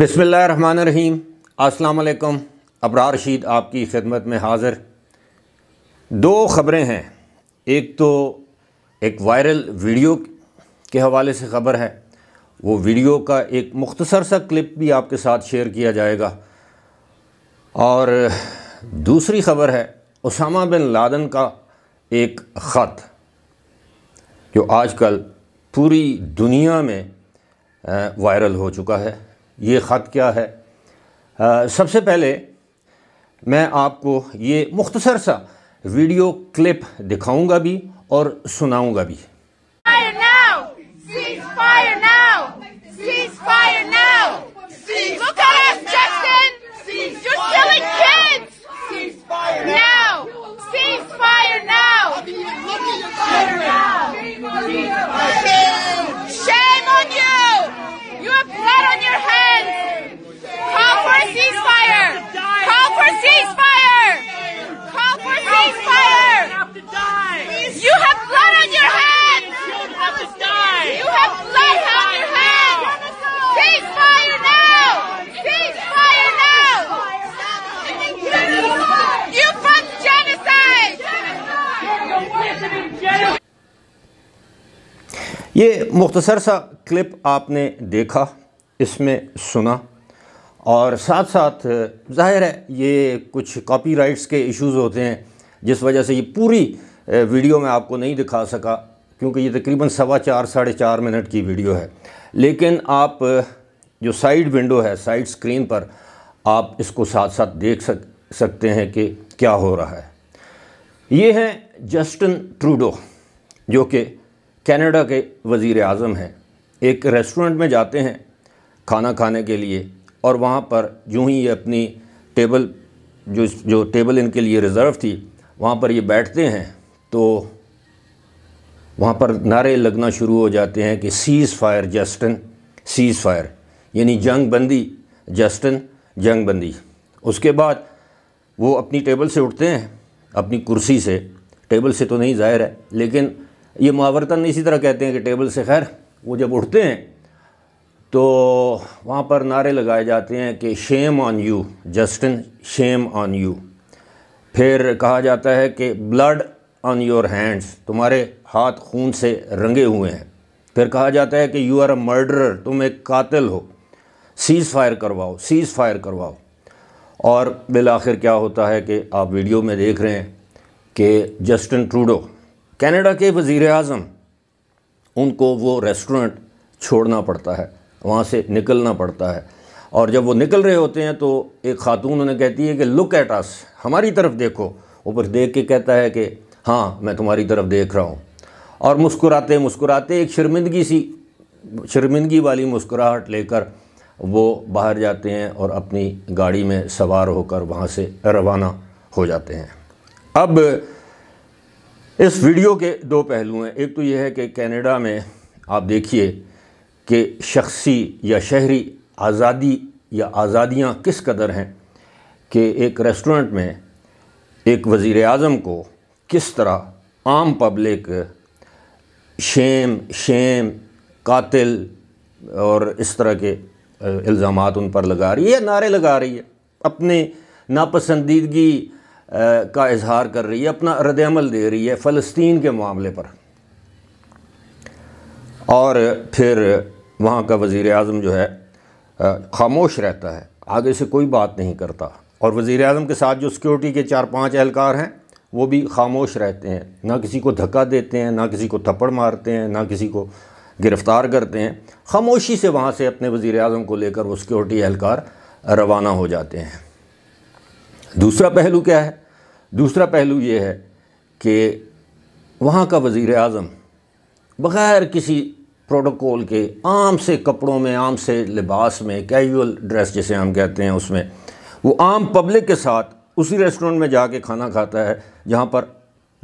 बिसमीम अल्लाम अबरार रशीद आपकी खिदमत में हाज़िर दो ख़बरें हैं एक तो एक वायरल वीडियो के हवाले से ख़बर है वो वीडियो का एक मुख्तसर सा क्लिप भी आपके साथ शेयर किया जाएगा और दूसरी ख़बर है उसामा बिन लादन का एक ख़त जो आजकल पूरी दुनिया में वायरल हो चुका है ये ख़त क्या है आ, सबसे पहले मैं आपको ये मुख्तसर सा वीडियो क्लिप दिखाऊंगा भी और सुनाऊंगा भी मुख्तसर सा क्लिप आपने देखा इसमें सुना और साथ साथ जाहिर है ये कुछ कॉपीराइट्स के इश्यूज़ होते हैं जिस वजह से ये पूरी वीडियो मैं आपको नहीं दिखा सका क्योंकि ये तकरीबन सवा चार साढ़े चार मिनट की वीडियो है लेकिन आप जो साइड विंडो है साइड स्क्रीन पर आप इसको साथ साथ देख सक सकते हैं कि क्या हो रहा है ये हैं जस्टिन ट्रूडो जो कि कनाडा के वज़ी अजम हैं एक रेस्टोरेंट में जाते हैं खाना खाने के लिए और वहाँ पर यूं ही ये अपनी टेबल जो जो टेबल इनके लिए रिज़र्व थी वहाँ पर ये बैठते हैं तो वहाँ पर नारे लगना शुरू हो जाते हैं कि cease fire Justin cease fire यानी जंग बंदी जस्टन जंग बंदी उसके बाद वो अपनी टेबल से उठते हैं अपनी कुर्सी से टेबल से तो नहीं जाहिर है लेकिन ये मुआवरतन इसी तरह कहते हैं कि टेबल से खैर वो जब उठते हैं तो वहाँ पर नारे लगाए जाते हैं कि shame on you Justin shame on you फिर कहा जाता है कि ब्लड ऑन योर हैंड्स तुम्हारे हाथ खून से रंगे हुए हैं फिर कहा जाता है कि यू आर अ मर्डरर तुम एक कातिल हो सीज़ फायर करवाओ सीज़ फायर करवाओ और बिल आखिर क्या होता है कि आप वीडियो में देख रहे हैं कि जस्टिन ट्रूडो कनाडा के वज़ी अजम उनको वो रेस्टोरेंट छोड़ना पड़ता है वहाँ से निकलना पड़ता है और जब वो निकल रहे होते हैं तो एक खातून उन्हें कहती है कि लुक एट अस हमारी तरफ देखो ऊपर देख के कहता है कि हाँ मैं तुम्हारी तरफ देख रहा हूँ और मुस्कुराते मुस्कुराते एक शर्मिंदगी सी शर्मिंदगी वाली मुस्कुराहट लेकर वो बाहर जाते हैं और अपनी गाड़ी में सवार होकर वहाँ से रवाना हो जाते हैं अब इस वीडियो के दो पहलू हैं एक तो यह है कि कनाडा में आप देखिए कि शख्सी या शहरी आज़ादी या आज़ादियाँ किस कदर हैं कि एक रेस्टोरेंट में एक वज़ी अजम को किस तरह आम पब्लिक शेम शेम कातिल और इस तरह के इल्ज़ाम उन पर लगा रही है नारे लगा रही है अपने नापसंदीदगी का इजहार कर रही है अपना रद्दमल दे रही है फ़लस्तीन के मामले पर और फिर वहाँ का वज़ी अजम जो है खामोश रहता है आगे से कोई बात नहीं करता और वज़ी अजम के साथ जो सिक्योरिटी के चार पाँच एहलकार हैं वो भी खामोश रहते हैं ना किसी को धक्का देते हैं ना किसी को थप्पड़ मारते हैं ना किसी को गिरफ़्तार करते हैं खामोशी से वहाँ से अपने वज़ी अजम को लेकर वो सिक्योरिटी एहलकार रवाना हो जाते हैं दूसरा पहलू क्या है दूसरा पहलू ये है कि वहाँ का वज़ी अजम बग़ैर किसी प्रोटोकॉल के आम से कपड़ों में आम से लिबास में कैजुअल ड्रेस जिसे हम कहते हैं उसमें वो आम पब्लिक के साथ उसी रेस्टोरेंट में जाके खाना खाता है जहाँ पर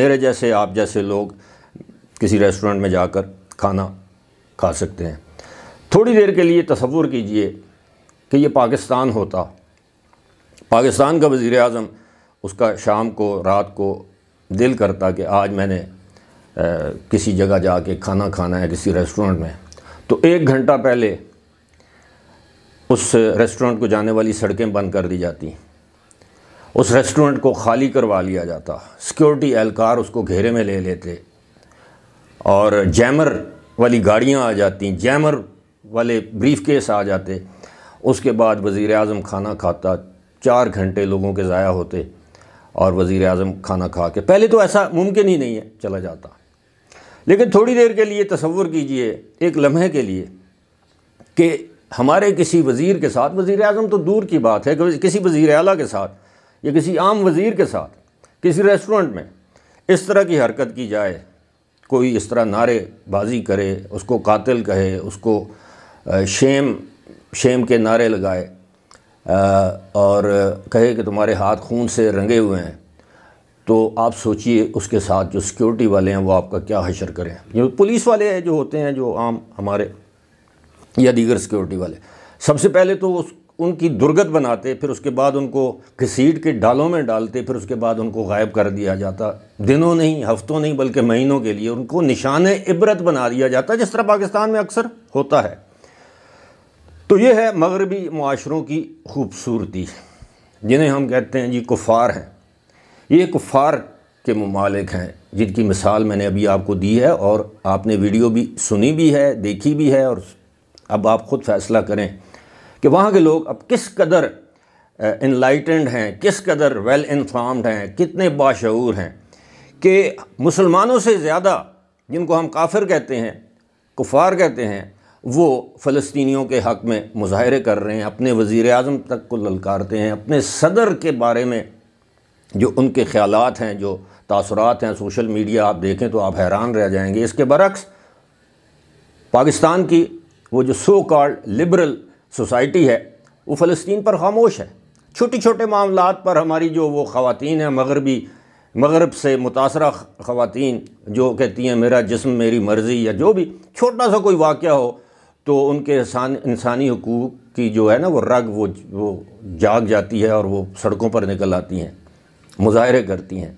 मेरे जैसे आप जैसे लोग किसी रेस्टोरेंट में जाकर खाना खा सकते हैं थोड़ी देर के लिए तस्वुर कीजिए कि ये पाकिस्तान होता पाकिस्तान का वज़ी अजम उसका शाम को रात को दिल करता कि आज मैंने आ, किसी जगह जाके खाना खाना है किसी रेस्टोरेंट में तो एक घंटा पहले उस रेस्टोरेंट को जाने वाली सड़कें बंद कर दी जाती उस रेस्टोरेंट को खाली करवा लिया जाता सिक्योरिटी एहलकार उसको घेरे में ले लेते और जैमर वाली गाड़ियाँ आ जाती जैमर वाले ब्रीफ केस आ जाते उसके बाद वज़ी अजम खाना खाता चार घंटे लोगों के ज़ाया होते और वज़ी अजम खाना खा के पहले तो ऐसा मुमकिन ही नहीं है चला जाता लेकिन थोड़ी देर के लिए तस्वुर कीजिए एक लम्हे के लिए कि हमारे किसी वज़ीर के साथ वज़ी अजम तो दूर की बात है कि किसी वज़ी अला के साथ या किसी आम वज़ीर के साथ किसी रेस्टोरेंट में इस तरह की हरकत की जाए कोई इस तरह नारेबाजी करे उसको कातिल कहे उसको शेम शेम के नारे लगाए और कहे कि तुम्हारे हाथ खून से रंगे हुए हैं तो आप सोचिए उसके साथ जो सिक्योरिटी वाले हैं वो आपका क्या हशर करें जो पुलिस वाले हैं जो होते हैं जो आम हमारे या दीगर सिक्योरिटी वाले सबसे पहले तो उस उनकी दुर्गत बनाते फिर उसके बाद उनको घसीट के डालों में डालते फिर उसके बाद उनको गायब कर दिया जाता दिनों नहीं हफ्तों नहीं बल्कि महीनों के लिए उनको निशान इबरत बना दिया जाता जिस तरह पाकिस्तान में अक्सर होता है तो ये है मगरबी माशरों की खूबसूरती जिन्हें हम कहते हैं जी कुफ़ार हैं ये कुफ़ार के ममालिक हैं जिनकी मिसाल मैंने अभी आपको दी है और आपने वीडियो भी सुनी भी है देखी भी है और अब आप ख़ुद फैसला करें कि वहाँ के लोग अब किस कदर इनलाइटेंड हैं किस कदर वेल इंफॉर्म्ड हैं कितने बाशूर हैं कि मुसलमानों से ज़्यादा जिनको हम काफिर कहते हैं कुफार कहते हैं वो फलस्तियों के हक़ में मुजाहरे कर रहे हैं अपने वज़ी अजम तक को ललकारते हैं अपने सदर के बारे में जो उनके ख्याल हैं जो तासरत हैं सोशल मीडिया आप देखें तो आप हैरान रह जाएंगे इसके बरक्स पाकिस्तान की वो जो सो कॉल्ड लिबरल सोसाइटी है वो फ़लस्तीन पर खामोश है छोटे छोटे मामलों पर हमारी जो वो ख़वान हैं मगरबी मगरब से मुतासर ख़वान जो कहती हैं मेरा जिसम मेरी मर्ज़ी या जो भी छोटा सा कोई वाक़ हो तो उनके इंसानी हकूक़ की जो है ना वो रग वो वो जाग जाती है और वो सड़कों पर निकल आती हैं मुजाहरे करती हैं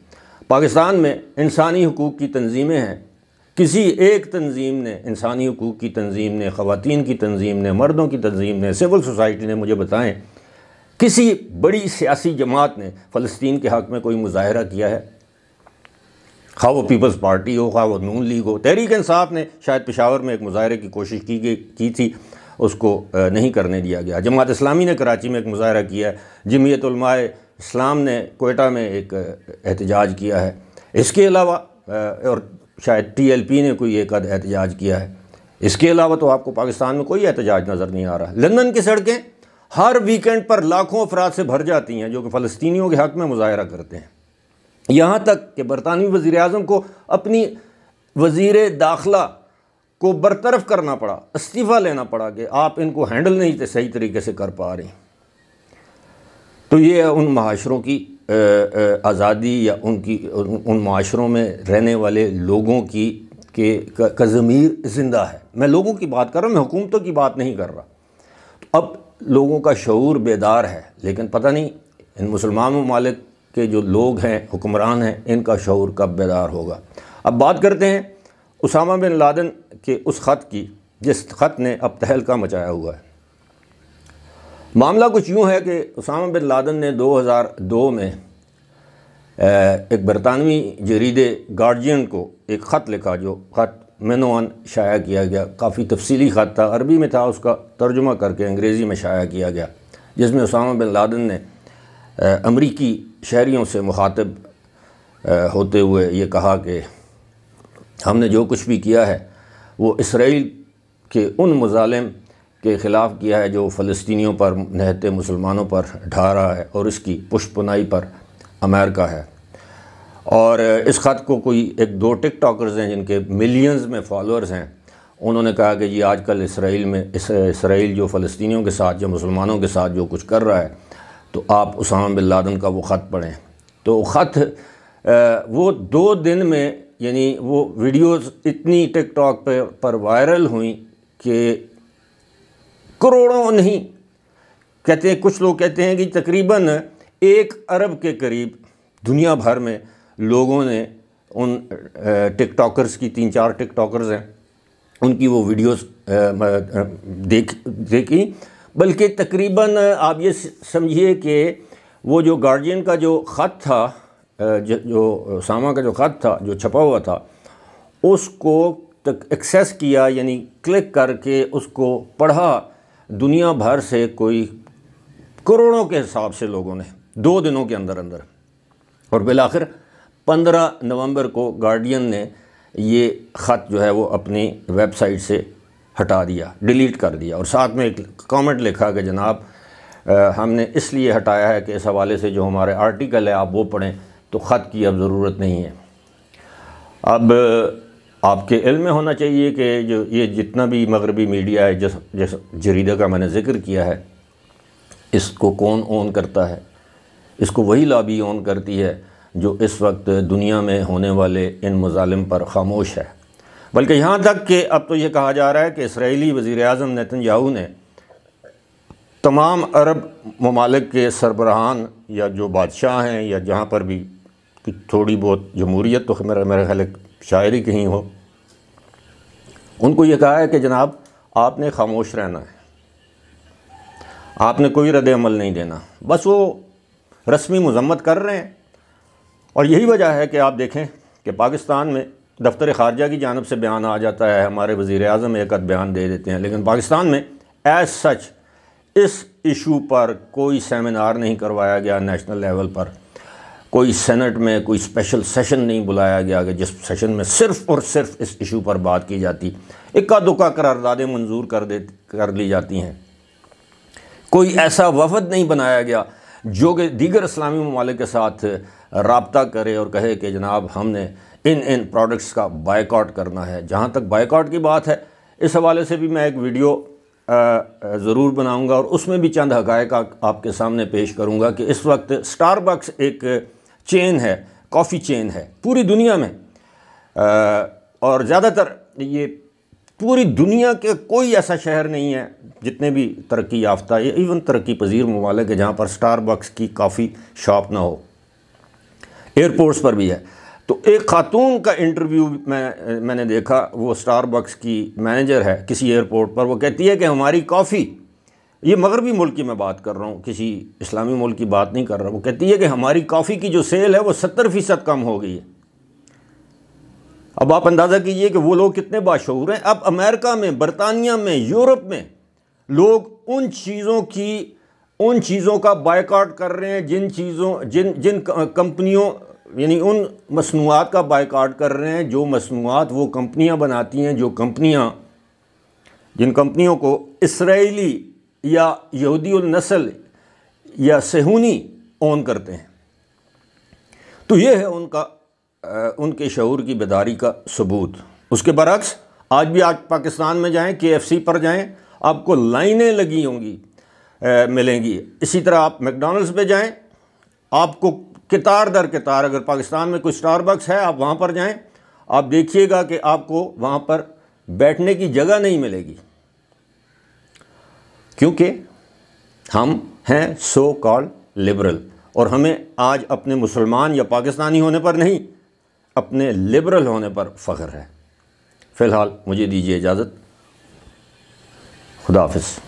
पाकिस्तान में इंसानी हकूक़ की तंजीमें हैं किसी एक तंजीम ने इंसानी हकूक़ की तंजीम ने ख़वान की तंजीम ने मर्दों की तंजीम ने सिविल सोसाइटी ने मुझे बताएं किसी बड़ी सियासी जमात ने फ़लस्तीन के हक़ में कोई मुजाहरा किया है खा वो पीपल्स पार्टी हो खा वो नून लीग हो तहरीक इंसाफ ने शायद पिशावर में एक मुजाहरे की कोशिश की गई की थी उसको नहीं करने दिया गया जमात इस्लामी ने कराची में एक मुजाहरा किया है जमीयत इस्लाम ने कोयटा में एक एहतजाज किया है इसके अलावा और शायद टी एल पी ने कोई एक अद एहतजाज किया है इसके अलावा तो आपको पाकिस्तान में कोई एहतजाज नज़र नहीं आ रहा लंदन की सड़कें हर वीकेंड पर लाखों अफराद से भर जाती हैं जो कि फ़लस्तियों के हक़ में मुजाहरा करते हैं यहाँ तक कि बरतानवी वज़ी अजम को अपनी वजीर दाखिला को बरतरफ करना पड़ा इस्तीफ़ा लेना पड़ा कि आप इनको हैंडल नहीं थे सही तरीके से कर पा रहे तो ये उन माशरों की आज़ादी या उनकी उन माशरों में रहने वाले लोगों की के का ज़मीर ज़िंदा है मैं लोगों की बात कर रहा हूँ मैं हुकूमतों की बात नहीं कर रहा तो अब लोगों का शूर बेदार है लेकिन पता नहीं इन मुसलमान ममालिक के जो लोग हैं हुक्मरान हैं इनका शौर कब बेदार होगा अब बात करते हैं उसामा बिन लादन के उस ख़त की जिस ख़त ने अब तहलका मचाया हुआ है मामला कुछ यूँ है कि उसामा बिन लादन ने 2002 में एक बरतानवी जरीदे गार्जियन को एक ख़त लिखा जो ख़त मेनोन शाया किया गया काफ़ी तफसीली ख़त था अरबी में था उसका तर्जुमा करके अंग्रेज़ी में शाया किया गया जिसमें उसामा बिन लादन ने अमरीकी शहरीों से मुखातब होते हुए ये कहा कि हमने जो कुछ भी किया है वो इसराइल के उन मुजालिम के ख़िलाफ़ किया है जो फ़लस्तियों पर नहते मुसलमानों पर ढा रहा है और इसकी पुष्पनाई पर अमेरिका है और इस ख़त को कोई एक दो टिक टॉकर्स हैं जिनके मिलियंस में फॉलोअर्स हैं उन्होंने कहा कि ये आजकल इसराइल में इसराइल जो फ़लस्तियों के साथ जो मुसलमानों के साथ जो कुछ कर रहा है तो आप उसामा बिन लादन का वो ख़त पढ़ें तो ख़त वो दो दिन में यानी वो वीडियोस इतनी टिकटॉक पे पर वायरल हुई कि करोड़ों नहीं कहते हैं कुछ लोग कहते हैं कि तकरीबन एक अरब के करीब दुनिया भर में लोगों ने उन टिकटॉकर्स की तीन चार टिकटॉकर्स हैं उनकी वो वीडियोस देख देखी बल्कि तकरीबन आप ये समझिए कि वो जो गार्जियन का जो ख़त था जो सामा का जो ख़त था जो छपा हुआ था उसको तक एक्सेस किया यानी क्लिक करके उसको पढ़ा दुनिया भर से कोई करोड़ों के हिसाब से लोगों ने दो दिनों के अंदर अंदर और बिलाखिर पंद्रह नवंबर को गार्डियन ने ये ख़त जो है वो अपनी वेबसाइट से हटा दिया डिलीट कर दिया और साथ में एक कमेंट लिखा कि जनाब हमने इसलिए हटाया है कि इस हवाले से जो हमारे आर्टिकल है आप वो पढ़ें तो ख़त की अब ज़रूरत नहीं है अब आपके इल में होना चाहिए कि जो ये जितना भी मगरबी मीडिया है जिस जिस जरीदे का मैंने ज़िक्र किया है इसको कौन ऑन करता है इसको वही लाबी ऑन करती है जो इस वक्त दुनिया में होने वाले इन मज़ालम पर खामोश है बल्कि यहाँ तक कि अब तो ये कहा जा रहा है कि इसराइली वज़ी अजम नितिन याहू ने तमाम अरब ममालिक के सरबराहान या जो बादशाह हैं या जहाँ पर भी थोड़ी बहुत जमहूरीत तो मेरा मेरे ख्याल शायरी कहीं हो उनको ये कहा है कि जनाब आपने खामोश रहना है आपने कोई रद्द अमल नहीं देना बस वो रस्मी मजम्मत कर रहे हैं और यही वजह है कि आप देखें कि पाकिस्तान में दफ्तर ख़ारजा की जानब से बयान आ जाता है हमारे वज़ी अजम एक बयान दे देते हैं लेकिन पाकिस्तान में एज सच इस इशू पर कोई सेमिनार नहीं करवाया गया नेशनल लेवल पर कोई सेनेट में कोई स्पेशल सेशन नहीं बुलाया गया कि जिस सेशन में सिर्फ़ और सिर्फ इस इशू पर बात की जाती इक्का दुक्का करारदादें मंजूर कर दे कर ली जाती हैं कोई ऐसा वफद नहीं बनाया गया जो कि दीगर इस्लामी ममालिक के साथ रबता करे और कहे कि जनाब हमने इन इन प्रोडक्ट्स का बायकॉट करना है जहाँ तक बायकॉट की बात है इस हवाले से भी मैं एक वीडियो ज़रूर बनाऊंगा और उसमें भी चंद हकायक आपके सामने पेश करूंगा कि इस वक्त स्टारबक्स एक चेन है कॉफ़ी चेन है पूरी दुनिया में और ज़्यादातर ये पूरी दुनिया के कोई ऐसा शहर नहीं है जितने भी तरक्की याफ्ता या इवन तरक्की पजीर ममालिक जहाँ पर स्टारबक्स की काफ़ी शॉप ना हो एयरपोर्ट्स पर भी है तो एक खातून का इंटरव्यू मैं मैंने देखा वो स्टारबक्स की मैनेजर है किसी एयरपोर्ट पर वो कहती है कि हमारी कॉफ़ी ये मगरबी मुल्क की मैं बात कर रहा हूँ किसी इस्लामी मुल्क की बात नहीं कर रहा वो कहती है कि हमारी कॉफ़ी की जो सेल है वो सत्तर फ़ीसद कम हो गई है अब आप अंदाज़ा कीजिए कि वो लोग कितने बाशूर हैं अब अमेरिका में बरतानिया में यूरोप में लोग उन चीज़ों की उन चीज़ों का बायकॉट कर रहे हैं जिन चीज़ों जिन जिन कंपनियों यानी उन मसनूआत का बायकाट कर रहे हैं जो मसनूआत वो कंपनियां बनाती हैं जो कंपनियां जिन कंपनियों को इसराइली या यहूदी नस्ल या सेहूनी ओन करते हैं तो ये है उनका आ, उनके शहूर की बेदारी का सबूत उसके बरक्स आज भी आज पाकिस्तान में जाएं के पर जाएं आपको लाइनें लगी होंगी मिलेंगी इसी तरह आप मैकडोनल्ड्स पे जाएं आपको कितार दर कितार अगर पाकिस्तान में कोई स्टारबक्स है आप वहाँ पर जाएँ आप देखिएगा कि आपको वहाँ पर बैठने की जगह नहीं मिलेगी क्योंकि हम हैं सो कॉल लिबरल और हमें आज अपने मुसलमान या पाकिस्तानी होने पर नहीं अपने लिबरल होने पर फ़ख्र है फ़िलहाल मुझे दीजिए इजाज़त खुदाफिज़